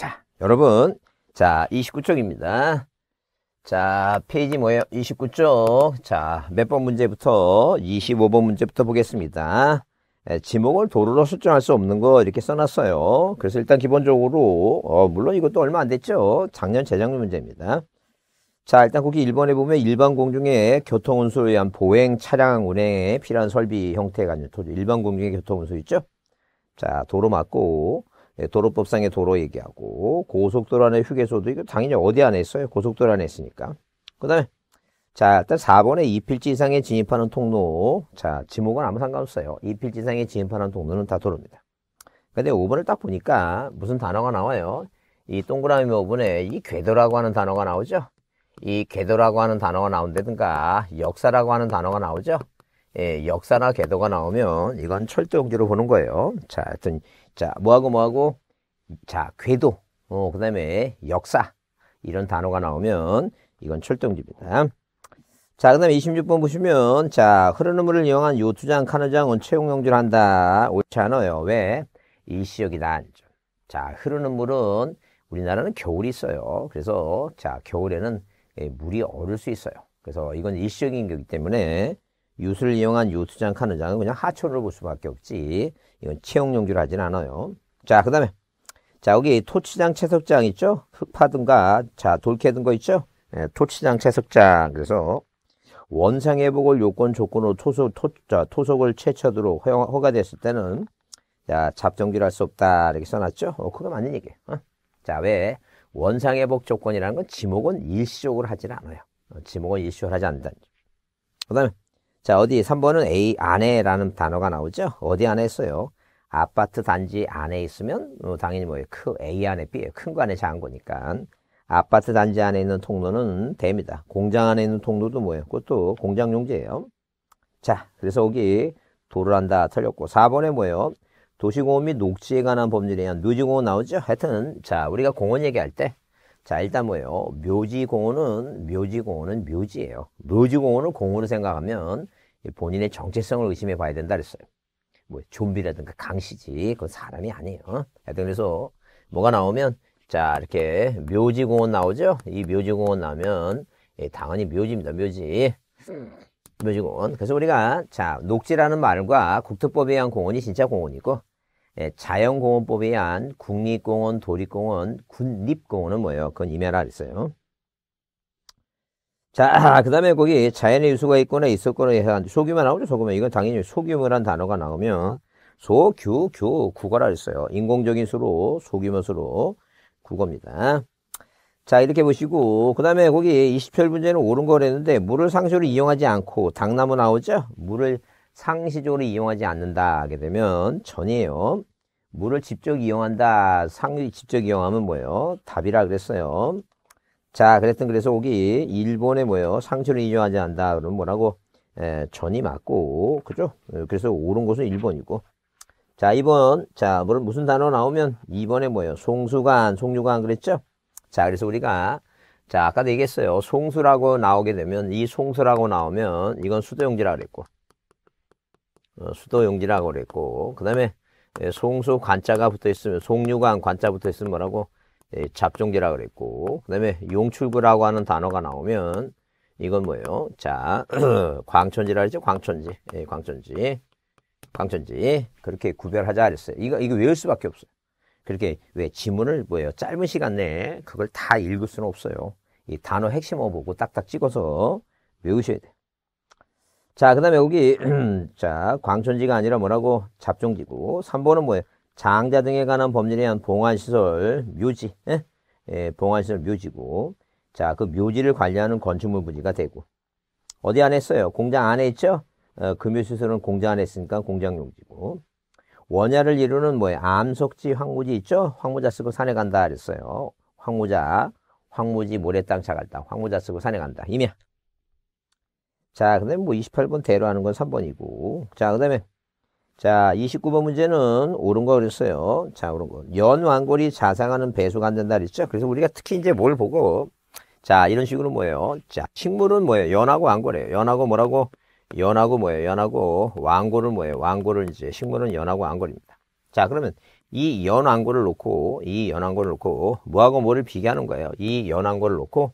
자, 여러분. 자, 29쪽입니다. 자, 페이지 뭐예요? 29쪽. 자, 몇 번 문제부터 25번 문제부터 보겠습니다. 예, 지목을 도로로 설정할 수 없는 거 이렇게 써놨어요. 그래서 일단 기본적으로 어, 물론 이것도 얼마 안 됐죠. 작년 재작년 문제입니다. 자 일단 거기 1번에 보면 일반 공중에 교통운수에 의한 보행 차량 운행에 필요한 설비 형태가 아니토 일반 공중에 교통운수 있죠. 자 도로 맞고 예, 도로법상의 도로 얘기하고 고속도로 안에 휴게소도 이거 당연히 어디 안에 있어요? 고속도로 안에 있으니까. 그 다음에 자 일단 4번에 2필지 이상에 진입하는 통로 자 지목은 아무 상관없어요. 2필지 이상에 진입하는 통로는 다 도로입니다. 근데 5번을 딱 보니까 무슨 단어가 나와요? 이 동그라미 5번에 이 궤도라고 하는 단어가 나오죠? 이 궤도라고 하는 단어가 나온다든가 역사라고 하는 단어가 나오죠? 예, 역사나 궤도가 나오면 이건 철도용지로 보는 거예요. 자, 하여튼 자 뭐하고 뭐하고 자 궤도 어, 그 다음에 역사 이런 단어가 나오면 이건 철도용지입니다. 자, 그 다음에 26번 보시면, 자, 흐르는 물을 이용한 요투장, 카누장은 채용용지를 한다. 옳지 않아요. 왜? 이 시역이 난 자, 흐르는 물은 우리나라는 겨울이 있어요. 그래서, 자, 겨울에는 예, 물이 얼을 수 있어요. 그래서 이건 일시적인 거기 때문에 유수를 이용한 유수장 카누장은 그냥 하천으로 볼 수밖에 없지. 이건 채용용주를 하진 않아요. 자, 그 다음에 자 여기 토치장 채석장 있죠? 흙파든가 자 돌캐든 거 있죠? 예, 토치장 채석장 그래서 원상회복을 요건 조건으로 토속, 토, 자, 토속을 채쳐도록 허가됐을 때는 자 잡정지를 할 수 없다 이렇게 써놨죠? 어, 그거 맞는 얘기예요. 어? 자왜 원상회복 조건이라는 건 지목은 일시적으로 하진 않아요. 어, 지목은 일시적으로 하지 않는다. 그 다음에 자, 어디 3번은 A 안에라는 단어가 나오죠? 어디 안에 있어요? 아파트 단지 안에 있으면 어, 당연히 뭐예요? 크, A 안에 b 큰거 안에 작은 거니까. 아파트 단지 안에 있는 통로는 됩니다. 공장 안에 있는 통로도 뭐예요? 그것도 공장용지예요. 자, 그래서 여기 도를 한다 틀렸고 4번에 뭐예요? 도시공원 및 녹지에 관한 법률에 의한 누지공원 나오죠? 하여튼 자 우리가 공원 얘기할 때 자, 일단 뭐예요? 묘지공원은, 묘지공원은 묘지예요. 묘지공원을 공원으로 생각하면 본인의 정체성을 의심해 봐야 된다 그랬어요. 뭐, 좀비라든가 강시지, 그건 사람이 아니에요. 어? 하여튼 그래서 뭐가 나오면, 자, 이렇게 묘지공원 나오죠? 이 묘지공원 나오면, 예, 당연히 묘지입니다, 묘지. 묘지공원. 그래서 우리가, 자, 녹지라는 말과 국토법에 의한 공원이 진짜 공원이고, 예, 자연공원법에 의한 국립공원, 도립공원, 군립공원은 뭐예요? 그건 이메라 그어요 자, 그 다음에 거기 자연의 유수가 있거나 있었거나 해한 소규만 나오죠, 소규만. 이건 당연히 소규모란 단어가 나오면 소, 규, 규, 국어라 그어요 인공적인 수로, 소규모 수로 국어입니다. 자, 이렇게 보시고, 그 다음에 거기 27문제는 옳은 거랬는데, 물을 상수로 이용하지 않고, 당나무 나오죠? 물을 상시적으로 이용하지 않는다 하게 되면 전이에요. 물을 직접 이용한다. 상위 직접 이용하면 뭐예요? 답이라 그랬어요. 자, 그랬던 그래서 오기 일본에 뭐예요? 상시로 이용하지 않는다. 그러면 뭐라고? 에, 예, 전이 맞고 그죠? 예, 그래서 옳은 것은 1번이고 자 2번 자 무슨 단어 나오면 2번에 뭐예요? 송수관, 송류관 그랬죠? 자 그래서 우리가 자 아까도 얘기했어요. 송수라고 나오게 되면 이 송수라고 나오면 이건 수도용지라 그랬고 어, 수도 용지라고 그랬고 그 다음에 예, 송수 관자가 붙어 있으면 송유관 관자 붙어 있으면 뭐라고 예, 잡종지라고 그랬고 그 다음에 용출구라고 하는 단어가 나오면 이건 뭐예요? 자 광천지라 그랬죠? 광천지 예, 광천지 광천지 그렇게 구별하자 그랬어요 이거 이거 외울 수밖에 없어요 그렇게 왜 지문을 뭐예요 짧은 시간 내에 그걸 다 읽을 수는 없어요 이 단어 핵심어 보고 딱딱 찍어서 외우셔야 돼요 자, 그 다음에 여기, 자, 광천지가 아니라 뭐라고? 잡종지구. 3번은 뭐예요? 장자 등에 관한 법률에 의한 봉안시설 묘지. 예? 예, 봉안시설 묘지고. 자, 그 묘지를 관리하는 건축물 부지가 되고. 어디 안에 있어요? 공장 안에 있죠? 어, 금요시설은 공장 안에 있으니까 공장용지고. 원야를 이루는 뭐예요? 암석지, 황무지 있죠? 황무자 쓰고 산에 간다 그랬어요. 황무자, 황무지 모래땅 차갈 땅, 황무자 쓰고 산에 간다. 임야. 자, 그 다음에 뭐 28번 대로하는 건 3번이고. 자, 그 다음에, 자, 29번 문제는 옳은 거 그랬어요. 자, 옳은 거. 연왕골이 자상하는 배수가 안 된다 그랬죠? 그래서 우리가 특히 이제 뭘 보고, 자, 이런 식으로 뭐예요? 자, 식물은 뭐예요? 연하고 왕골이에요 연하고 뭐라고? 연하고 뭐예요? 연하고 왕골은 뭐예요? 왕골은 이제 식물은 연하고 왕골입니다 자, 그러면 이연왕골을 놓고, 이연왕골을 놓고, 뭐하고 뭐를 비교하는 거예요? 이연왕골을 놓고,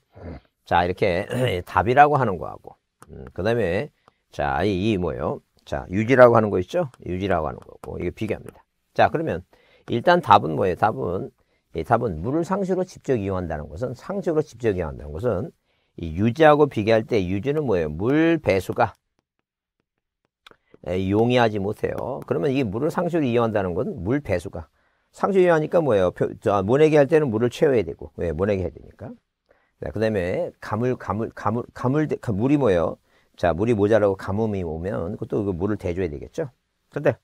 자, 이렇게 답이라고 하는 거하고, 음, 그 다음에 자, 이, 이 뭐예요? 자, 유지라고 하는 거 있죠? 유지라고 하는 거고 이거 비교합니다. 자, 그러면 일단 답은 뭐예요? 답은 이 답은 물을 상수로 직접 이용한다는 것은 상수로 직접 이용한다는 것은 이 유지하고 비교할 때 유지는 뭐예요? 물 배수가 용이하지 못해요. 그러면 이 물을 상수로 이용한다는 건 물 배수가 상수로 이용하니까 뭐예요? 저, 모내기 할 때는 물을 채워야 되고 왜 예, 모내기 해야 되니까 자, 그 다음에 가물, 가물, 가물, 가물, 그 물이 뭐예요? 자, 물이 모자라고 가뭄이 오면 그것도 그 물을 대줘야 되겠죠? 그데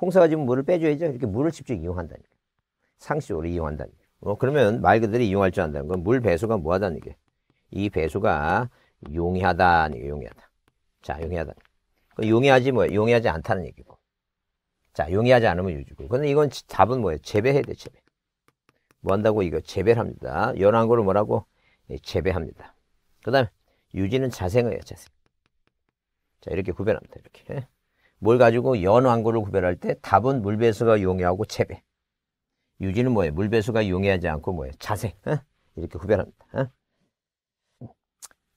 홍사가 지금 물을 빼줘야죠? 이렇게 물을 집중 이용한다니까. 상시적으로 이용한다니까. 어, 그러면 말 그대로 이용할 줄 안다는 건 물 배수가 뭐 하다는 게. 이 배수가 용이하다 용이하다. 자, 용이하다. 그 용이하지 뭐예요? 용이하지 않다는 얘기고. 자, 용이하지 않으면 유지고. 근데 이건 답은 뭐예요? 재배해야 돼, 재배. 뭐 한다고 이거 재배를 합니다. 연한 거를 뭐라고? 예, 재배합니다. 그 다음에 유지는 자생이에요. 자생. 자 이렇게 구별합니다. 이렇게 뭘 가지고 연왕구를 구별할 때 답은 물배수가 용이하고 재배. 유지는 뭐예요? 물배수가 용이하지 않고 뭐예요? 자생. 어? 이렇게 구별합니다. 어?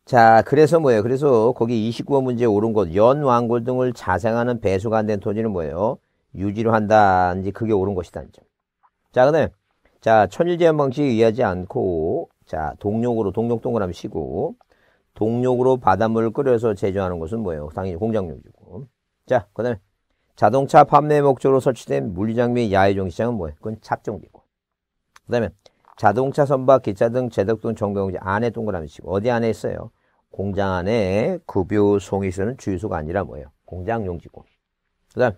자, 그래서 뭐예요? 그래서 거기 29번 문제에 오른 것, 연왕골 등을 자생하는 배수가 안 된 토지는 뭐예요? 유지로 한다. 든지 그게 옳은 것이다. 자, 그 다음에, 자, 천일제한 방식에 의하지 않고, 자, 동력으로 동력 동그라미 치고 동력으로 바닷물을 끓여서 제조하는 것은 뭐예요? 당연히 공장용이고. 자, 그다음에 자동차 판매 목적으로 설치된 물류장비 야외 종시장은 뭐예요? 그건 잡종기고 그다음에 자동차 선박, 기차 등 제덕 등정용지 안에 동그라미 치고 어디 안에 있어요? 공장 안에 급유 송이수는 주유소가 아니라 뭐예요? 공장 용지고. 그다음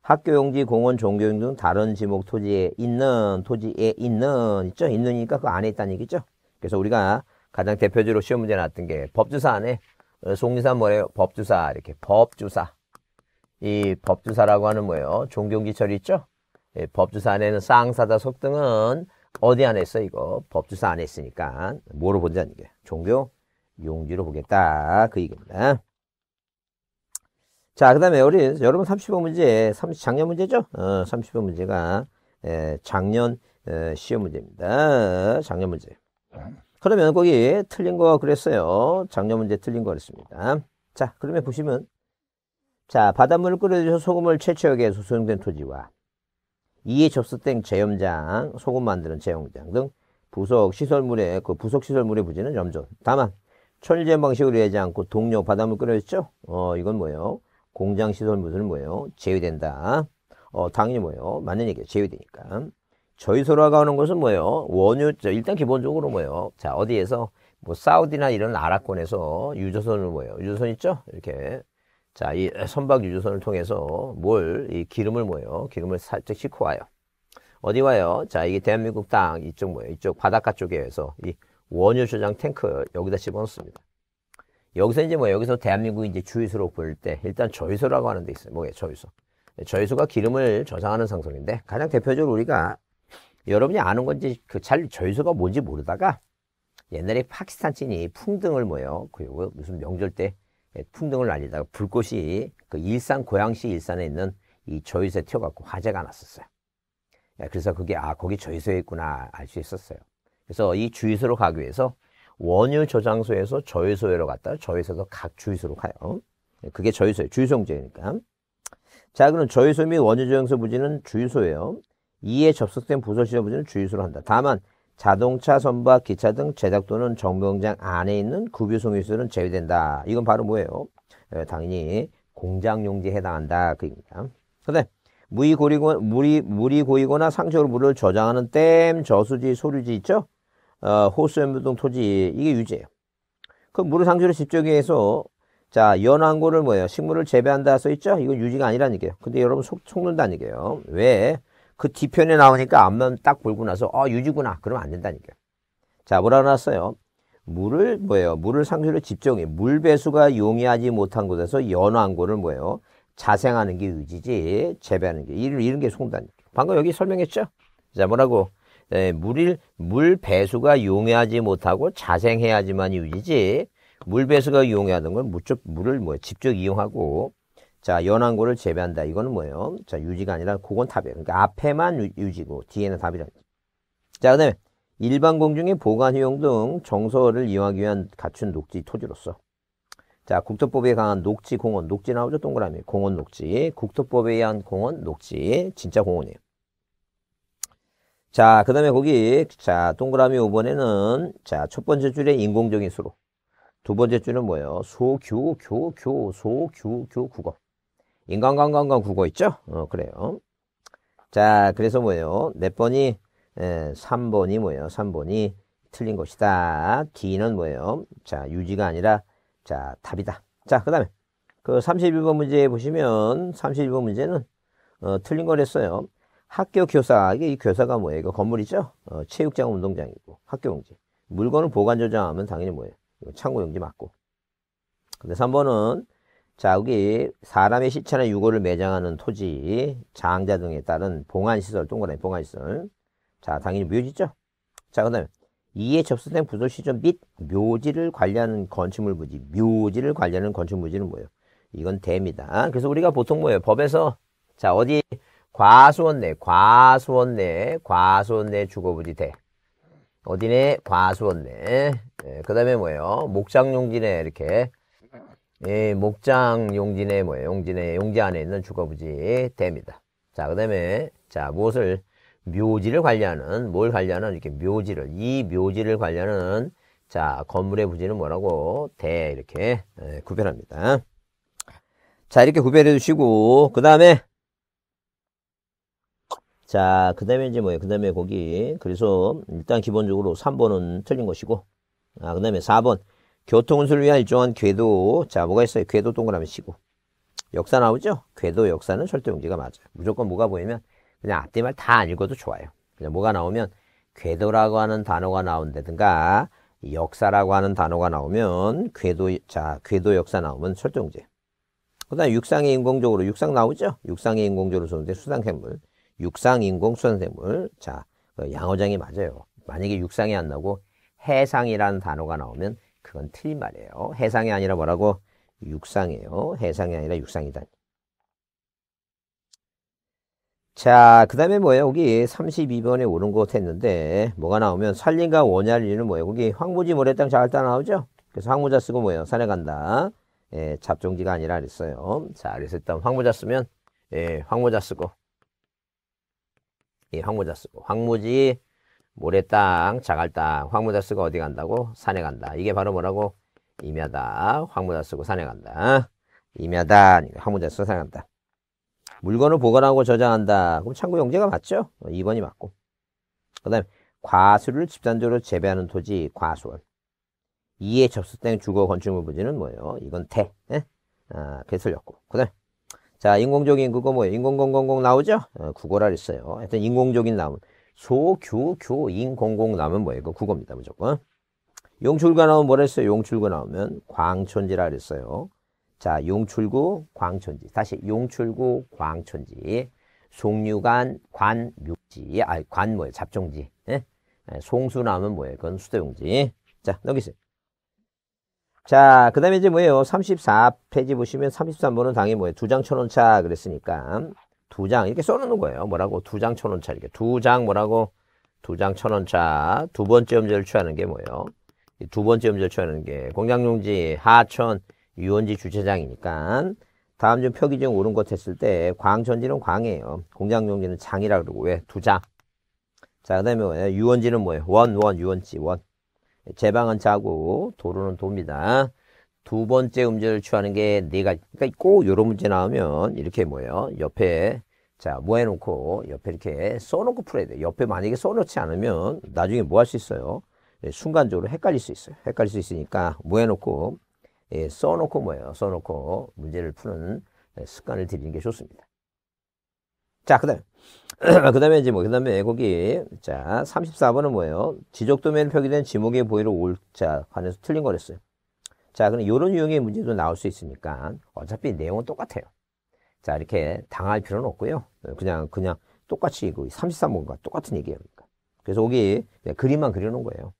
학교 용지, 공원, 종교 용등 다른 지목 토지에 있는 토지에 있는 있죠? 있는니까그 안에 있다는 얘기죠. 그래서 우리가 가장 대표적으로 시험 문제 나왔던 게 법주사 안에 어, 속리사 뭐예요? 법주사 이렇게 법주사 이 법주사라고 하는 뭐예요? 종경기철 있죠? 예, 법주사 안에는 쌍사자 속등은 어디 안에 있어 이거? 법주사 안에 있으니까 뭐로 본다는 게 종교 용지로 보겠다 그 얘기입니다. 자, 그 다음에 우리 여러분 3 5 문제, 30, 작년 문제죠? 어, 3 5 문제가 에, 예, 작년 에, 어, 시험 문제입니다. 작년 문제. 그러면 거기 틀린 거 그랬어요. 작년 문제 틀린 거 그랬습니다. 자, 그러면 보시면 자, 바닷물을 끓여주셔 소금을 채취하게 해서 소용된 토지와 이에 접수된 제염장, 소금 만드는 제염장등 부속 시설물에그 부속 시설물에 부지는 염존. 다만 철제 방식으로 해지 않고 동료 바닷물 끓여줬죠? 어, 이건 뭐예요? 공장 시설물은 뭐예요? 제외된다. 어, 당연히 뭐예요? 맞는 얘기예요. 제외되니까. 저희소라고 하는 것은 뭐예요? 원유 일단 기본적으로 뭐예요? 자, 어디에서? 뭐, 사우디나 이런 아랍권에서 유조선을 뭐예요? 유조선 있죠? 이렇게. 자, 이 선박 유조선을 통해서 뭘, 이 기름을 뭐예요? 기름을 살짝 싣고 와요. 어디 와요? 자, 이게 대한민국 땅, 이쪽 뭐예요? 이쪽 바닷가 쪽에서 이 원유 저장 탱크 여기다 집어넣습니다. 여기서 이제 뭐, 여기서 대한민국 이제 주유소로 볼 때, 일단 저유소라고 하는 데 있어요. 뭐예요? 저유소. 네, 저유소가 기름을 저장하는 상선인데, 가장 대표적으로 우리가 여러분이 아는 건지 그잘저희소가 뭔지 모르다가 옛날에 파키스탄 찐이 풍등을 모여 그리고 무슨 명절 때 풍등을 날리다가 불꽃이 그 일산 고양시 일산에 있는 이 저유소에 튀어갖고 화재가 났었어요. 예, 그래서 그게 아 거기 저유소에 있구나 알 수 있었어요. 그래서 이 주유소로 가기 위해서 원유 저장소에서 저유소로 갔다가 저유소에서 각 주유소로 가요. 예, 그게 저유소예요. 주유소 문제니까. 자 그럼 저유소 및 원유 저장소 부지는 주유소예요. 이에 접속된 부서 지저분지는 주유소로 한다. 다만 자동차, 선박, 기차 등 제작 또는 정경장 안에 있는 구비 송유수는 제외된다. 이건 바로 뭐예요? 네, 당연히 공장용지에 해당한다. 그얘입니다 근데 물이 고이거나, 물이, 물이 고이거나 상적으로 물을 저장하는 댐, 저수지, 소류지 있죠? 어, 호수, 연변 동 토지, 이게 유지예요. 그 물을 상적로집중해서 자, 연안고를 뭐예요? 식물을 재배한다 써 있죠? 이건 유지가 아니라는 얘기예요. 근데 여러분 속, 속는다는 얘기예요. 왜? 그 뒤편에 나오니까 앞만 딱굴고 나서 아 유지구나 그러면 안 된다니까요. 자 뭐라 놨어요? 물을 뭐예요? 물을 상실로 집중해물 배수가 용이하지 못한 곳에서 연안 곳을 뭐예요? 자생하는 게의지지 재배하는 게 이런, 이런 게 송단. 방금 여기 설명했죠? 자 뭐라고? 에, 예, 물을물 배수가 용이하지 못하고 자생해야지만 유지지 물 배수가 용이하던건 무척 물을 뭐 직접 이용하고 자, 연안고를 제외한다. 이거는 뭐예요? 자, 유지가 아니라 그건 답이에요. 그러니까 앞에만 유, 지고 뒤에는 답이란. 자, 그다음에 일반 공중의 보관 효용 등 정서를 이용하기 위한 갖춘 녹지 토지로서 자, 국토법에 강한 녹지 공원, 녹지 나오죠? 동그라미. 공원 녹지. 국토법에 의한 공원 녹지. 진짜 공원이에요. 자, 그 다음에 거기, 자, 동그라미 5번에는, 자, 첫 번째 줄에 인공적인 수로. 두 번째 줄은 뭐예요? 소, 규, 교, 교, 소, 규, 교, 국어. 인간관광관 국어 있죠? 어, 그래요. 자, 그래서 뭐예요? 몇 번이, 에, 예, 3번이 뭐예요? 3번이 틀린 것이다. D는 뭐예요? 자, 유지가 아니라, 자, 답이다. 자, 그 다음에, 그 31번 문제 보시면, 31번 문제는, 어, 틀린 걸 했어요. 학교 교사, 이게 이 교사가 뭐예요? 이거 건물이죠? 어, 체육장, 운동장이고, 학교 용지. 물건을 보관 저장하면 당연히 뭐예요? 창고 용지 맞고. 근데 3번은 자, 여기 사람의 시체나 유골을 매장하는 토지, 장자 등에 따른 봉안시설, 동그라미 봉안시설. 자, 당연히 묘지죠? 자, 그 다음에 이에 접수된 부도시설 및 묘지를 관리하는 건축물 부지, 묘지를 관리하는 건축물 부지는 뭐예요? 이건 대입니다. 그래서 우리가 보통 뭐예요? 법에서 자, 어디 과수원 내, 과수원 내, 과수원 내 주거부지 대. 어디네? 과수원 내. 네, 예, 그 다음에 뭐예요? 목장용지 내, 이렇게. 예, 목장 용지 내뭐 용지 내 용지 안에 있는 주거부지 됩니다. 자, 그다음에 자 무엇을 묘지를 관리하는 뭘 관리하는 이렇게 묘지를 이 묘지를 관리하는 자 건물의 부지는 뭐라고 대 이렇게 예, 구별합니다. 자 이렇게 구별해 주시고 그 다음에 자그 다음에 이제 뭐예요? 그 다음에 거기 그래서 일단 기본적으로 3번은 틀린 것이고 아그 다음에 4번 교통운수를 위한 일정한 궤도. 자, 뭐가 있어요? 궤도 동그라미 치고. 역사 나오죠? 궤도 역사는 절대용지가 맞아요. 무조건 뭐가 보이면 그냥 앞뒤 말 다 안 읽어도 좋아요. 그냥 뭐가 나오면 궤도라고 하는 단어가 나온다든가 역사라고 하는 단어가 나오면 궤도, 자, 궤도 역사 나오면 설대용지그 다음 육상의 인공적으로 육상 나오죠? 육상의 인공적으로 쏘는데 수상생물. 육상인공 수상생물. 자, 양어장이 맞아요. 만약에 육상이 안 나오고 해상이라는 단어가 나오면 그건 틀린 말이에요. 해상이 아니라 뭐라고? 육상이에요. 해상이 아니라 육상이다. 자, 그 다음에 뭐예요? 여기 32번에 오른 것 했는데, 뭐가 나오면 산림과 원활리는 뭐예요? 여기 황무지 모래땅 잘따 나오죠? 그래서 황무자 쓰고 뭐예요? 산에 간다. 예, 잡종지가 아니라 그랬어요. 자, 그래서 일단 황무자 쓰면, 예, 황무자 쓰고, 예, 황무자 쓰고, 황무지 모래땅, 자갈땅, 황무자 쓰고 어디 간다고? 산에 간다. 이게 바로 뭐라고? 임야다. 황무자쓰고 산에 간다. 임야다. 그러니까 황무자쓰고 산에 간다. 물건을 보관하고 저장한다. 그럼 창고 용제가 맞죠? 2번이 어, 맞고. 그 다음에 과수를 집단적으로 재배하는 토지, 과수원. 이에 접수된 주거 건축물 부지는 뭐예요? 이건 태. 예? 아, 그게 렸고그 다음에 자, 인공적인 그거 뭐예요? 인공공공공 나오죠? 어, 구걸할 있어요. 하여튼 인공적인 나오면 소규교인공공 나면 뭐예요? 국어입니다, 무조건. 용출가 나오면 뭐라 어요 용출구 나오면 광천지라 그랬어요. 자, 용출구, 광천지. 다시 용출구, 광천지. 송유관, 관, 묘지. 아, 관 뭐예요? 잡종지. 예? 예, 송수 나오면 뭐예요? 그건 수도용지. 자, 넘기세요. 자, 그 다음에 이제 뭐예요? 34페이지 보시면 33번은 당연히 뭐예요? 두 장 천원차 그랬으니까. 두장 이렇게 써놓는 거예요. 뭐라고? 두 장 천 원 차 이렇게 두 장 뭐라고? 두 장 천 원 차 두 번째 음절을 취하는 게 뭐예요? 두 번째 음절 취하는 게 공장용지 하천 유원지 주차장이니까 다음 중 표기중 오른 것 했을 때 광천지는 광이에요. 공장용지는 장이라 그러고 왜? 두 장. 자, 그 다음에 뭐예요? 유원지는 뭐예요? 원, 원, 유원지, 원. 제방은 자고 도로는 도입니다. 두 번째 음절을 취하는 게네 가지. 그러니까 꼭요런 문제 나오면 이렇게 뭐예요? 옆에 자, 뭐 해놓고 옆에 이렇게 써놓고 풀어야 돼요. 옆에 만약에 써놓지 않으면 나중에 뭐 할 수 있어요? 예, 순간적으로 헷갈릴 수 있어요. 헷갈릴 수 있으니까 뭐 해놓고 예, 써놓고 뭐예요? 써놓고 문제를 푸는 예, 습관을 들이는 게 좋습니다. 자, 그 다음에 그 다음에 이제 뭐, 그 다음에 거기, 자, 34번은 뭐예요? 지적 도면 표기된 지목의 보이를 옳자 관해서 틀린 거랬어요. 자, 그럼 이런 유형의 문제도 나올 수 있으니까 어차피 내용은 똑같아요. 자, 이렇게 당할 필요는 없고요. 그냥, 그냥 똑같이 이거 33번과 똑같은 얘기예요. 그러니까. 그래서 여기 그림만 그려놓은 거예요.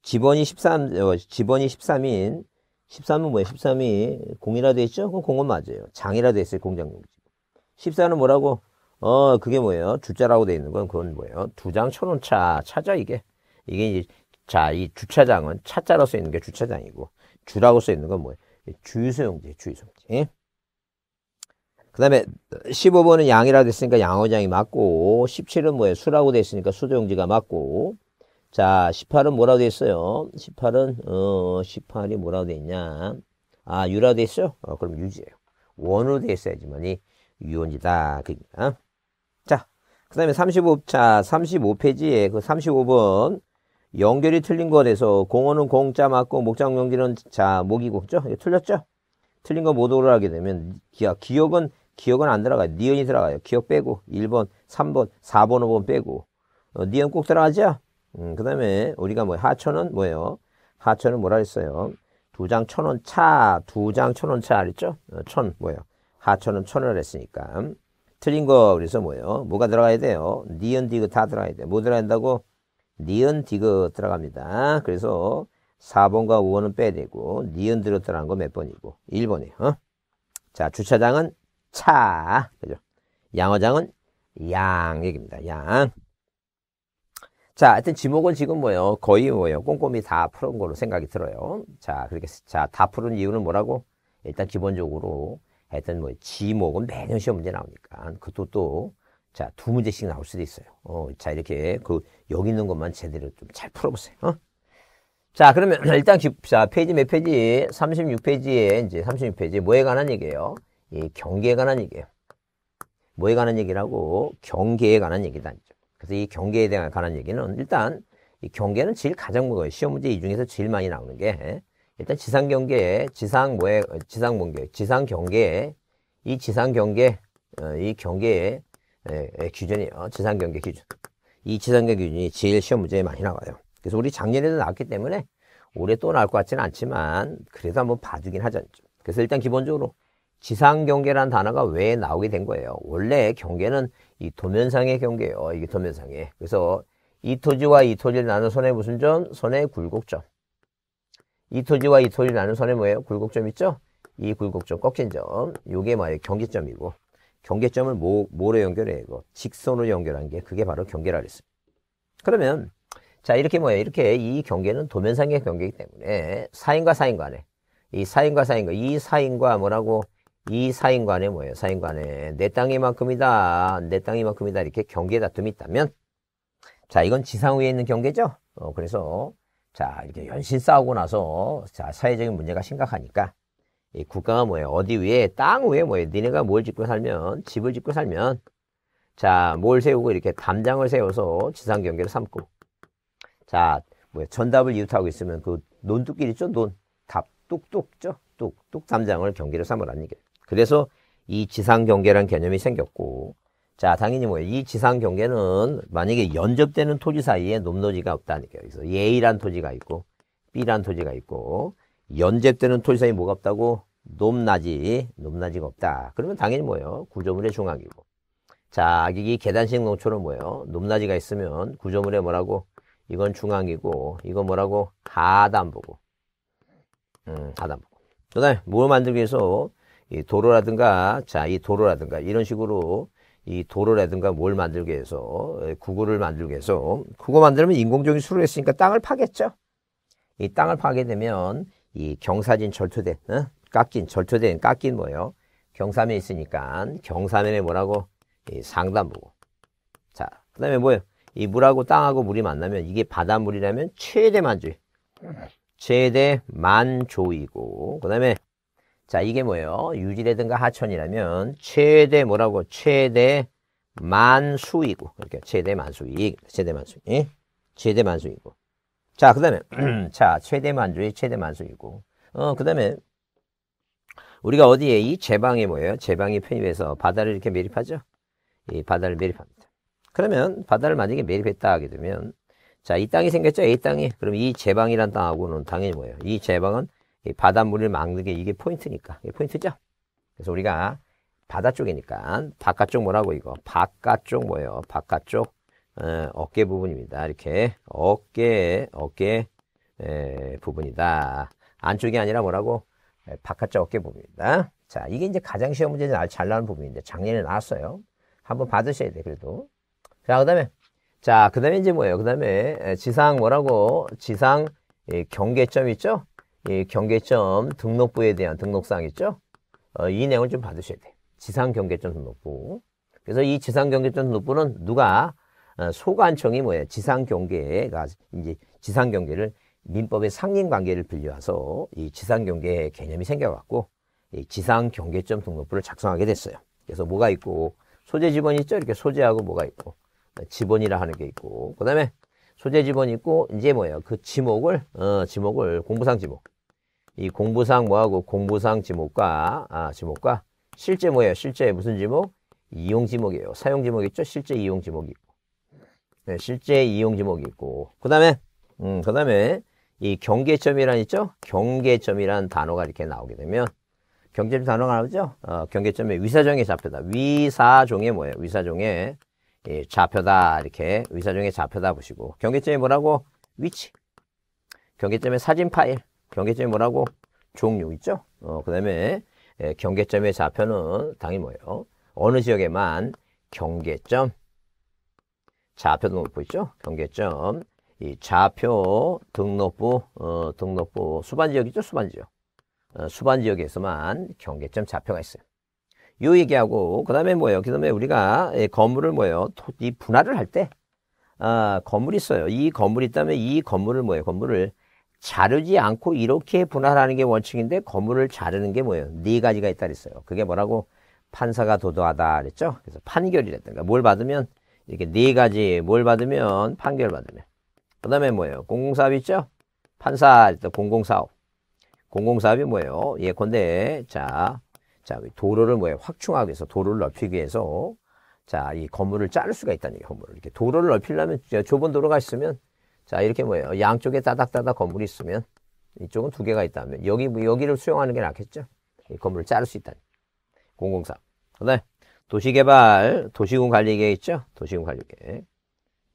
지번이 13, 어, 지번이 13인, 13은 뭐예요? 13이 공이라 돼 있죠? 그럼 공은 맞아요. 장이라 돼 있어요. 공장용. 14는 뭐라고? 어, 그게 뭐예요? 주자라고 돼 있는 건 그건 뭐예요? 두장천원 차, 차죠, 이게. 이게 이제, 자, 이 주차장은 차자로 써 있는 게 주차장이고, 주라고 써 있는 건 뭐예요? 주소용지, 주소용지. 유그 예? 다음에 15번은 양이라 됐으니까 양어장이 맞고, 17은 뭐예요? 수라고 됐으니까 수도용지가 맞고, 자, 18은 뭐라고 됐어요 18은, 어, 18이 뭐라고 돼 있냐? 아, 유라고 돼어요 어, 그럼 유지예요. 원으로 돼 있어야지만이 유언지다. 그니까. 자, 그 다음에 35, 자, 35페이지에 그 35번. 연결이 틀린 거 돼서 공원은공짜 맞고 목장 용기는자 목이고 그죠? 틀렸죠? 틀린 거 모두 오를 하게 되면 기억 기억은 기억은 안 들어가요. 니은이 들어가요. 기억 빼고 1번, 3번, 4번, 5번 빼고 어, 니은 꼭 들어가죠? 음, 그 다음에 우리가 뭐 하천은 뭐예요? 하천은 뭐라 했어요? 두 장 천 원 차, 두 장 천 원차 알았죠? 어, 천 뭐예요? 하천은 천을 원 했으니까 틀린 거 그래서 뭐예요? 뭐가 들어가야 돼요? 니은 디귿 다 들어가야 돼. 요뭐 들어간다고? 니은 디귿 들어갑니다. 그래서 4번과 5번은 빼되고 니은 디귿 들어거몇 번이고 1번이에요. 어? 자 주차장은 차 그죠? 양어장은 양 얘기입니다. 양. 자, 하여튼 지목은 지금 뭐예요? 거의 뭐예요? 꼼꼼히 다 푸는 걸로 생각이 들어요. 자, 그렇게 자, 다 푸는 이유는 뭐라고? 일단 기본적으로 하여튼 뭐 지목은 매년 시험 문제 나오니까 그것도 또 자, 두 문제씩 나올 수도 있어요. 어, 자, 이렇게 그 여기 있는 것만 제대로 좀 잘 풀어보세요. 어? 자, 그러면 일단 자, 페이지 몇 페이지? 36페이지에 이제 36페이지 뭐에 관한 얘기예요? 이 경계에 관한 얘기예요. 뭐에 관한 얘기라고? 경계에 관한 얘기다. 그래서 이 경계에 대한 관한 얘기는 일단 이 경계는 제일 가장 무거워요. 시험 문제 이 중에서 제일 많이 나오는 게 일단 지상 경계, 지상 뭐에 지상 경계, 지상 경계, 이 지상 경계, 어, 이 경계에 예, 예, 기준이 요 지상경계 기준. 이 지상경계 기준이 제일 시험 문제에 많이 나와요. 그래서 우리 작년에도 나왔기 때문에 올해 또 나올 것 같지는 않지만 그래도 한번 봐주긴 하죠. 그래서 일단 기본적으로 지상경계란 단어가 왜 나오게 된 거예요. 원래 경계는 이 도면상의 경계예요. 이게 도면상의. 그래서 이 토지와 이 토지를 나눈 선의 무슨 점? 선의 굴곡점. 이 토지와 이 토지를 나눈 선의 뭐예요? 굴곡점 있죠? 이 굴곡점 꺾인 점. 요게 뭐이요 경계점이고. 경계점을 뭐, 뭐로 연결해? 요 직선으로 연결한 게 그게 바로 경계라 그랬습니다. 그러면 자 이렇게 뭐예요? 이렇게 이 경계는 도면상의 경계이기 때문에 사인과 사인 간에 이 사인과 사인 과이 사인과 뭐라고 이 사인 간에 뭐예요? 사인 간에 내 땅이만큼이다, 내 땅이만큼이다 이렇게 경계 다툼이 있다면 자 이건 지상 위에 있는 경계죠. 어, 그래서 자 이렇게 연신 싸우고 나서 자 사회적인 문제가 심각하니까 이 국가가 뭐예요? 어디 위에? 땅 위에 뭐예요? 니네가 뭘 짓고 살면, 집을 짓고 살면, 자, 뭘 세우고 이렇게 담장을 세워서 지상 경계를 삼고, 자, 뭐 전답을 이웃하고 있으면 그논두끼 있죠? 논. 답, 뚝뚝, 죠 뚝뚝 담장을 경계를 삼으라는 얘기예요. 그래서 이 지상 경계란 개념이 생겼고, 자, 당연히 뭐예요? 이 지상 경계는 만약에 연접되는 토지 사이에 높노지가 없다는 얘기예요. 그래서 A란 토지가 있고, B란 토지가 있고, 연재되는 토지상이 뭐가 없다고? 높낮이, 높낮이가 없다. 그러면 당연히 뭐예요? 구조물의 중앙이고. 자, 악이 계단식 농촌은 뭐예요? 높낮이가 있으면 구조물에 뭐라고? 이건 중앙이고, 이건 뭐라고? 하단부고. 음, 하단부고. 그 다음에 뭘 만들기 위해서 이 도로라든가, 자, 이 도로라든가, 이런 식으로 이 도로라든가 뭘만들기위 해서, 구구를 만들기위 해서, 그거 만들면 인공적인 수를 했으니까 땅을 파겠죠? 이 땅을 파게 되면 이 경사진 절투대 어? 깎인, 절투대는 깎인 뭐예요? 경사면 있으니까 경사면에 뭐라고? 이 상단부고. 자, 그 다음에 뭐예요? 이 물하고 땅하고 물이 만나면 이게 바닷물이라면 최대 만조이. 최대 만조이고. 그 다음에 자, 이게 뭐예요? 유지라든가 하천이라면 최대 뭐라고? 최대 만수이고. 이렇게 그러니까 최대 만수익. 최대 만수익. 예? 최대 만수이고. 자, 그 다음에, 자, 최대 만주의 최대 만수이고, 어, 그 다음에, 우리가 어디에 이 제방에 뭐예요? 제방에 편입해서 바다를 이렇게 매립하죠? 이 바다를 매립합니다. 그러면 바다를 만약에 매립했다 하게 되면, 자, 이 땅이 생겼죠? 이 땅이. 그럼 이 제방이란 땅하고는 당연히 뭐예요? 이 제방은 이 바닷물을 막는 게 이게 포인트니까. 이게 포인트죠? 그래서 우리가 바다 쪽이니까, 바깥쪽 뭐라고 이거? 바깥쪽 뭐예요? 바깥쪽 어, 어깨 부분입니다. 이렇게 어깨 어깨 에, 부분이다. 안쪽이 아니라 뭐라고 에, 바깥쪽 어깨 부분이다. 자, 이게 이제 가장 시험 문제에 잘 나온 부분인데 작년에 나왔어요. 한번 받으셔야 돼 그래도. 자, 그다음에 자, 그다음에 이제 뭐예요? 그다음에 지상 뭐라고 지상 예, 경계점 있죠? 이 경계점 등록부에 대한 등록사항 있죠? 어, 이 내용을 좀 받으셔야 돼. 지상 경계점 등록부. 그래서 이 지상 경계점 등록부는 누가 어, 소관청이 뭐예요? 지상 경계가 이제 지상 경계를 민법의 상인 관계를 빌려와서 이 지상 경계 개념이 생겨갖고 이 지상 경계점 등록부를 작성하게 됐어요. 그래서 뭐가 있고 소재 지번이 있죠. 이렇게 소재하고 뭐가 있고 어, 지번이라 하는 게 있고 그다음에 소재 지번이 있고 이제 뭐예요? 그 지목을 어 지목을 공부상 지목 이 공부상 뭐하고 공부상 지목과 아 지목과 실제 뭐예요? 실제 무슨 지목? 이용 지목이에요. 사용 지목 있죠? 실제 이용 지목이 네, 실제 이용 지목이 있고 그 다음에 음, 그 다음에 이 경계점이란 있죠? 경계점이란 단어가 이렇게 나오게 되면 경계점 단어가 나오죠? 어, 경계점의 위사종의 좌표다. 위사종의 뭐예요? 위사종의 예, 좌표다. 이렇게 위사종의 좌표다 보시고 경계점이 뭐라고? 위치. 경계점의 사진 파일. 경계점이 뭐라고? 종류 있죠? 어, 그 다음에 예, 경계점의 좌표는 당연히 뭐예요? 어느 지역에만 경계점 좌표 등록부 있죠? 경계점. 이 좌표 등록부, 어, 등록부 수반지역이죠? 수반지역. 어, 수반지역에서만 경계점 좌표가 있어요. 요 얘기하고 그 다음에 뭐예요? 그 다음에 우리가 건물을 뭐예요? 이 분할을 할때 아, 건물이 있어요. 이 건물이 있다면 이 건물을 뭐예요? 건물을 자르지 않고 이렇게 분할하는 게 원칙인데 건물을 자르는 게 뭐예요? 네 가지가 있다 그랬어요. 그게 뭐라고? 판사가 도도하다 그랬죠? 그래서 판결이라든가 뭘 받으면 이렇게 네 가지 뭘 받으면 판결 받으면 그 다음에 뭐예요? 공공사업 있죠? 판사 공공사업 공공사업이 뭐예요? 예컨대 자, 자 도로를 뭐예요? 확충하기 위해서 도로를 넓히기 위해서 자 이 건물을 자를 수가 있다는 얘기예요. 건물을 이렇게 도로를 넓히려면 좁은 도로가 있으면 자 이렇게 뭐예요? 양쪽에 따닥따닥 건물이 있으면 이쪽은 두 개가 있다면 여기 여기를 수용하는 게 낫겠죠? 이 건물을 자를 수 있다는 공공사업. 그다음 도시개발, 도시군 관리계획 있죠? 도시군 관리계획.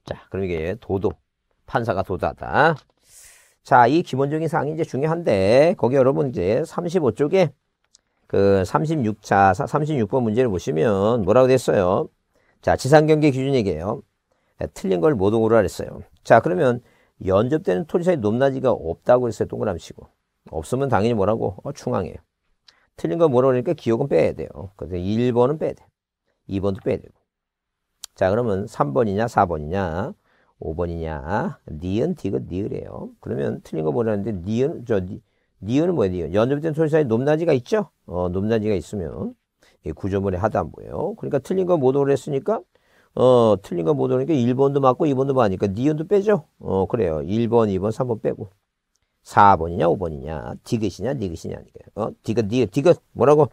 자, 그럼 이게 도도. 판사가 도다다. 자, 이 기본적인 사항이 이제 중요한데, 거기 여러분 이제 35쪽에 그 36차, 36번 문제를 보시면 뭐라고 됐어요? 자, 지상경계 기준 얘기예요. 네, 틀린 걸 모두 오라 그랬어요. 자, 그러면 연접되는 토지사의 높낮이가 없다고 했어요. 동그라미치고. 없으면 당연히 뭐라고? 어, 충항이에요. 틀린 건 뭐라고 그러니까 기억은 빼야 돼요. 그래서 1번은 빼야 돼요. 2번도 빼야 되고. 자, 그러면 3번이냐, 4번이냐, 5번이냐. 니은, 디귿, 니을이에요. 그러면 틀린 거 보라는데, 니은, 저, 니, 은은 뭐예요, 니은? 연접된 소리사에 높낮이가 있죠? 어, 높낮이가 있으면, 이 예, 구조물의 하단부예요. 그러니까 틀린 거 못 오랬으니까, 어, 틀린 거못 오니까 1번도 맞고 2번도 맞으니까 니은도 빼죠? 어, 그래요. 1번, 2번, 3번 빼고. 4번이냐, 5번이냐, 디귿이냐, 니귿이냐, 어, 디귿, 니귿, 디귿. 뭐라고?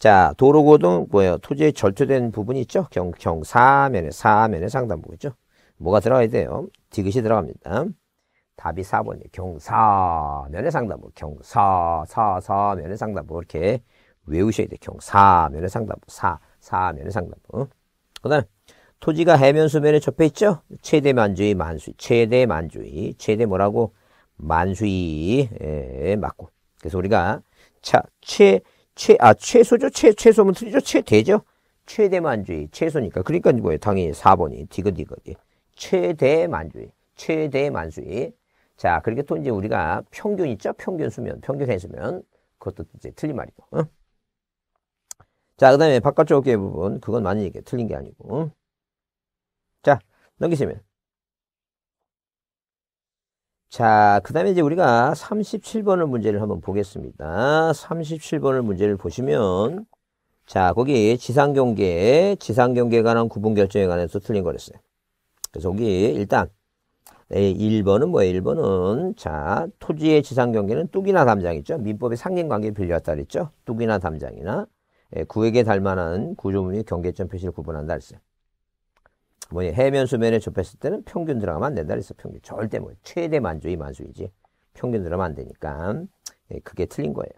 자, 도로고등 뭐예요? 토지에 절투된 부분이 있죠? 경, 경, 사면에, 사면에 상단부, 겠죠 뭐가 들어가야 돼요? 디귿이 들어갑니다. 답이 4번이에요. 경사면의 상단부, 경사, 사, 사면의 상단부. 이렇게 외우셔야 돼요. 경사면의 상단부, 사, 사면의 상단부. 그 다음에, 토지가 해면 수면에 접해 있죠? 최대 만주의 만수위, 최대 만주의, 최대 뭐라고? 만수위에 예, 맞고. 그래서 우리가, 자, 최, 최, 아, 최소죠? 최, 최소면 틀리죠? 최대죠? 최대만주의, 최소니까. 그러니까 뭐예요? 당연히 4번이 디귿디귿이. 예. 최대만주의, 최대만수의. 자, 그렇게 또 이제 우리가 평균 있죠? 평균 수면, 평균 해수면. 그것도 이제 틀린 말이고. 어? 자, 그 다음에 바깥쪽 어깨 부분. 그건 맞는 얘기예요 틀린 게 아니고. 자, 넘기시면. 자, 그 다음에 이제 우리가 37번을 문제를 한번 보겠습니다. 37번을 문제를 보시면, 자, 거기 지상경계, 지상경계에 관한 구분결정에 관해서 틀린 거랬어요. 그래서 여기 일단, 1번은 뭐예요? 1번은, 자, 토지의 지상경계는 뚝이나 담장 있죠? 민법의 상징관계에 빌려왔다 그랬죠? 뚝이나 담장이나 예, 구획에 달만한 구조물의 경계점 표시를 구분한다 그랬어요. 뭐냐 예, 해면 수면에 접했을 때는 평균 들어가면 안 된다 그랬어 평균 절대 뭐 최대 만조이 만수이지 평균 들어가면 안 되니까 예, 그게 틀린 거예요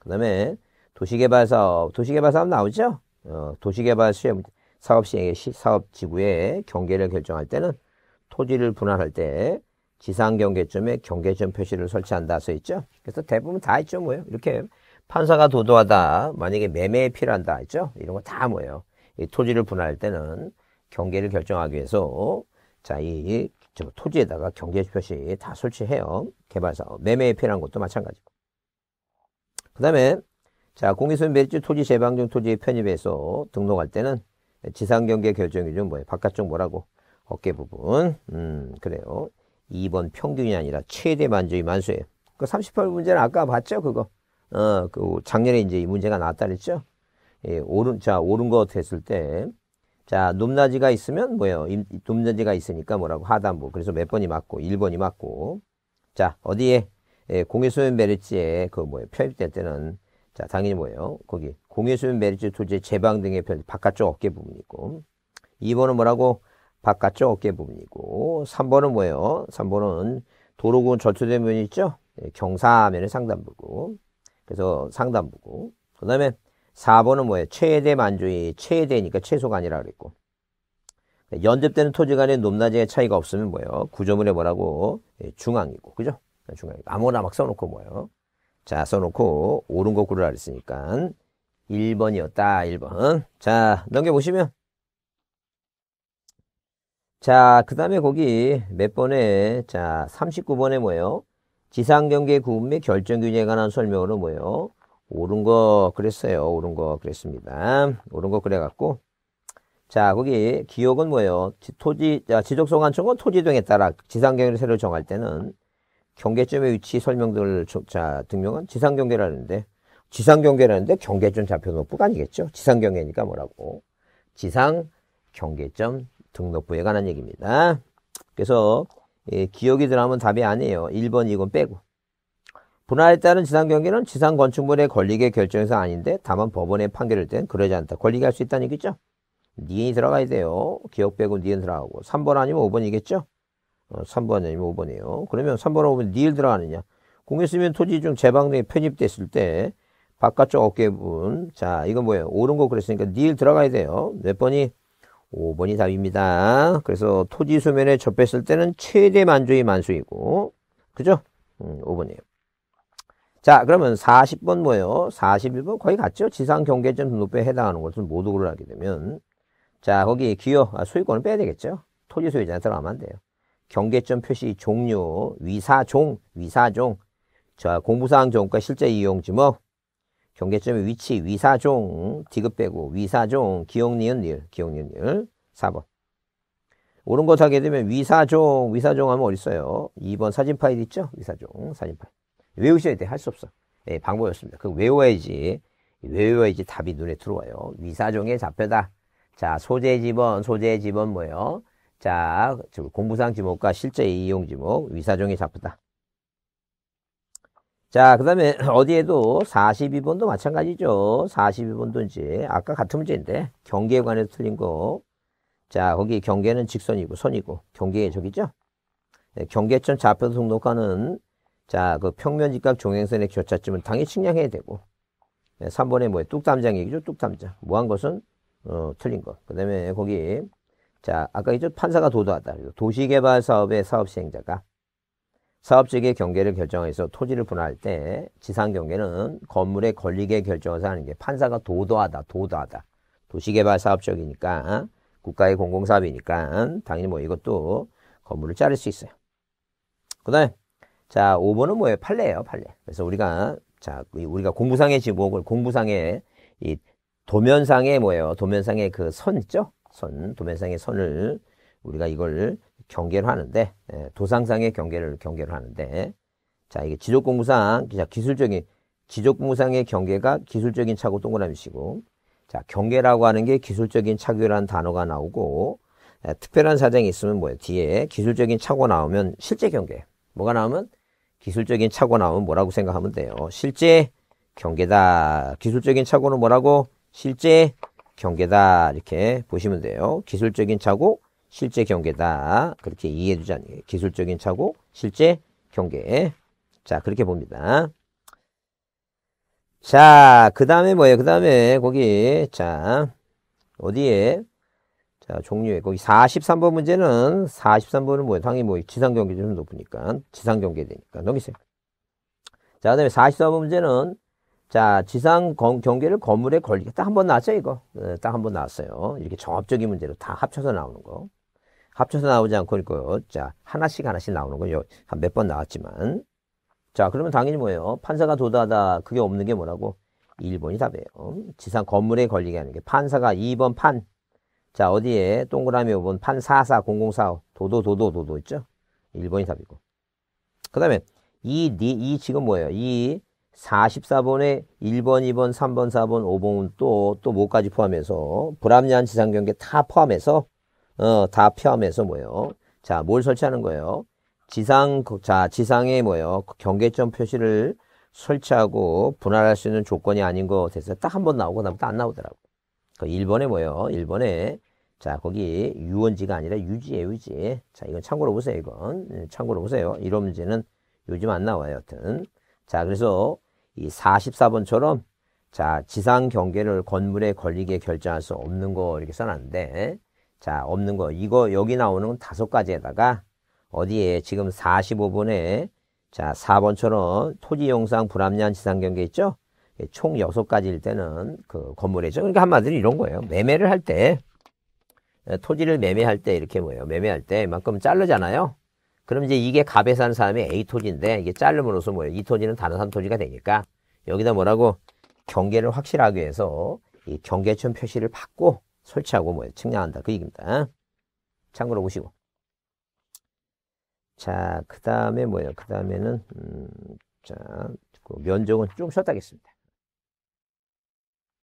그 다음에 도시개발 사업 도시개발 사업 나오죠 어, 도시개발 시험 사업 시행의 시, 사업 지구의 경계를 결정할 때는 토지를 분할할 때 지상 경계점에 경계점 표시를 설치한다 써 있죠 그래서 대부분 다 있죠 뭐요 예 이렇게 판사가 도도하다 만약에 매매에 필요한다 있죠 이런 거 다 뭐예요 이 토지를 분할할 때는 경계를 결정하기 위해서 자, 이 토지에다가 경계 표시 다 설치해요. 개발사 매매에 필요한 것도 마찬가지고. 그 다음에 자, 공기소유 매립지 토지 재방정 토지에 편입해서 등록할 때는 지상 경계 결정 이준 뭐예요? 바깥쪽 뭐라고? 어깨 부분. 음, 그래요. 2번 평균이 아니라 최대 만주의 만수예요. 그 38문제는 아까 봤죠, 그거? 어, 그 작년에 이제 이 문제가 나왔다 그랬죠? 예, 오른, 자, 오른 거 됐을 때, 자, 높낮이가 있으면 뭐예요? 높낮이가 있으니까 뭐라고? 하단부. 그래서 몇 번이 맞고, 1번이 맞고. 자, 어디에? 예, 공해수면 메리츠에 그 뭐예요? 편입될 때는 자, 당연히 뭐예요? 거기 공해수면 메리츠 토지의 제방 등의 편 바깥쪽 어깨 부분이고. 2번은 뭐라고? 바깥쪽 어깨 부분이고. 3번은 뭐예요? 3번은 도로원 절초된 면이 있죠? 예, 경사면의 상단부고. 그래서 상단부고. 그 다음에 4번은 뭐예요? 최대 만주의 최대니까 최소가 아니라 그랬고. 연접되는 토지 간의 높낮이의 차이가 없으면 뭐예요? 구조물에 뭐라고? 예, 중앙이고. 그죠? 네, 중앙. 이고 아무나 거막 써놓고 뭐예요? 자, 써놓고 옳은 거구라그랬으니까 1번이었다. 1번. 자, 넘겨보시면 자, 그 다음에 거기 몇 번에, 자, 39번에 뭐예요? 지상경계 구분 및 결정균형에 관한 설명으로 뭐예요? 옳은 거 그랬어요. 옳은 거 그랬습니다. 옳은 거 그래갖고 자 거기 기억은 뭐예요? 지, 토지 자, 지적성 관청은 토지등에 따라 지상경계를 새로 정할 때는 경계점의 위치 설명 들자 등명은 지상경계라는데 지상경계라는데 경계점 좌표등록부 아니겠죠? 지상경계니까 뭐라고? 지상 경계점 등록부에 관한 얘기입니다. 그래서 예, 기억이 들어가면 답이 아니에요. 1번, 2번 빼고. 분할에 따른 지상 경기는 지상 건축물의 권리계 결정에서 아닌데 다만 법원의 판결일땐 그러지 않다. 권리계 할수 있다는 얘기죠. 니은이 들어가야 돼요. 기억 빼고 니은 들어가고 3번 아니면 5번이겠죠. 어, 3번 아니면 5번이에요. 그러면 3번 5번 니을 들어가느냐. 공유수면 토지 중재방 등에 편입됐을 때 바깥쪽 어깨분 부자 이건 뭐예요. 오른 거 그랬으니까 니을 들어가야 돼요. 몇 번이 5번이 답입니다. 그래서 토지 수면에 접했을 때는 최대 만조의 만수이고 그죠? 음, 5번이에요. 자 그러면 40번 뭐예요? 41번 거의 같죠? 지상 경계점 등록부에 해당하는 것을 모두 고를하게 되면 자 거기 기여 아, 소유권을 빼야 되겠죠? 토지 소유자한 들어가면 안 돼요. 경계점 표시 종료 위사종 위사종 자 공부사항 종과 실제 이용 지목 경계점의 위치 위사종 디귿 빼고 위사종 기억 니은 일 기억 니은 일 4번 옳은 거 하게 되면 위사종 위사종 하면 어딨어요? 2번 사진 파일 있죠? 위사종 사진 파일 외우셔야 돼. 할 수 없어. 네, 방법이었습니다. 그 외워야지, 외워야지 답이 눈에 들어와요. 위사종의 좌표다. 자, 소재 지번, 소재 지번 뭐예요? 자, 공부상 지목과 실제 이용 지목, 위사종의 좌표다. 자, 그 다음에 어디에도 42번도 마찬가지죠. 42번도 이제 아까 같은 문제인데 경계에 관해서 틀린 거. 자, 거기 경계는 직선이고 선이고 경계의 적이죠. 네, 경계점 좌표 등록하는 자, 그 평면 직각 종행선의 교차점은 당연히 측량해야 되고. 3번에 뭐예요? 뚝담장 얘기죠? 뚝담장. 뭐한 것은, 어, 틀린 것. 그 다음에 거기, 자, 아까 이죠? 판사가 도도하다. 도시개발 사업의 사업 시행자가 사업지의 경계를 결정해서 토지를 분할할 때 지상 경계는 건물의 권리계 결정해서 하는 게 판사가 도도하다, 도도하다. 도시개발 사업 지역이니까 국가의 공공사업이니까 당연히 뭐 이것도 건물을 자를 수 있어요. 그 다음에 자, 5번은 뭐예요? 팔레예요 팔레. 그래서 우리가 자, 우리가 공부상의 지목을 공부상의 이 도면상의 뭐예요? 도면상의 그 선 있죠? 선, 도면상의 선을 우리가 이걸 경계를 하는데 예, 도상상의 경계를 경계를 하는데 자, 이게 지적 공부상 자, 기술적인 지적 공부상의 경계가 기술적인 차고 동그라미시고 자, 경계라고 하는 게 기술적인 차교라는 단어가 나오고 예, 특별한 사정이 있으면 뭐예요? 뒤에 기술적인 차고 나오면 실제 경계. 뭐가 나오면 기술적인 착오 나오면 뭐라고 생각하면 돼요. 실제 경계다. 기술적인 착오는 뭐라고? 실제 경계다. 이렇게 보시면 돼요. 기술적인 착오, 실제 경계다. 그렇게 이해해 주자니. 기술적인 착오, 실제 경계. 자, 그렇게 봅니다. 자, 그 다음에 뭐예요? 그 다음에 거기, 자, 어디에? 자, 종류의 거기 43번 문제는 43번은 뭐예요? 당연히 뭐 지상 경계 좀 높으니까 지상 경계 되니까 넘기세요. 자, 그다음에 44번 문제는 자, 지상 경계를 건물에 걸리게 딱 한 번 나왔어요, 이거. 네, 예, 딱한 번 나왔어요. 이렇게 종합적인 문제로 다 합쳐서 나오는 거. 합쳐서 나오지 않고 있고 자, 하나씩 하나씩 나오는 거요. 한 몇 번 나왔지만. 자, 그러면 당연히 뭐예요? 판사가 도다하다 그게 없는 게 뭐라고? 1번이 답이에요. 지상 건물에 걸리게 하는 게 판사가 2번 판 자, 어디에 동그라미 5번 판 440045 도도 도도 도도 있죠? 1번이 답이고. 그 다음에 이, 니, 이 지금 뭐예요? 이 44번에 1번, 2번, 3번, 4번, 5번은 또, 또 뭐까지 포함해서 불합리한 지상경계 다 포함해서 어, 다 포함해서 뭐예요? 자, 뭘 설치하는 거예요? 지상, 자, 지상에 뭐예요? 경계점 표시를 설치하고 분할할 수 있는 조건이 아닌 것에서 딱한 번 나오고 나면 또안 나오더라고. 그 1번에 뭐예요? 1번에 자, 거기 유원지가 아니라 유지예요, 유지. 자, 이건 참고로 보세요, 이건. 예, 참고로 보세요. 이런 문제는 요즘 안 나와요, 여튼. 자, 그래서 이 44번처럼 자, 지상 경계를 건물에 걸리게 결정할 수 없는 거 이렇게 써놨는데 자, 없는 거. 이거 여기 나오는 건 다섯 가지에다가 어디에 지금 45번에 자, 4번처럼 토지 용상 불합리한 지상 경계 있죠? 예, 총6 가지일 때는 그 건물이죠. 그러니까 한마디로 이런 거예요. 매매를 할때 예, 토지를 매매할 때 이렇게 뭐예요. 매매할 때 이만큼 자르잖아요. 그럼 이제 이게 갑에 사 사람이 A 토지인데 이게 자르므로써 뭐예요. 이 토지는 다른 산 토지가 되니까 여기다 뭐라고 경계를 확실하게 해서 이 경계천 표시를 받고 설치하고 뭐예요. 측량한다. 그 얘기입니다. 참고로 보시고. 자, 그 다음에 뭐예요. 그 다음에는, 음, 자, 그 면적은 좀 쉬었다 하겠습니다.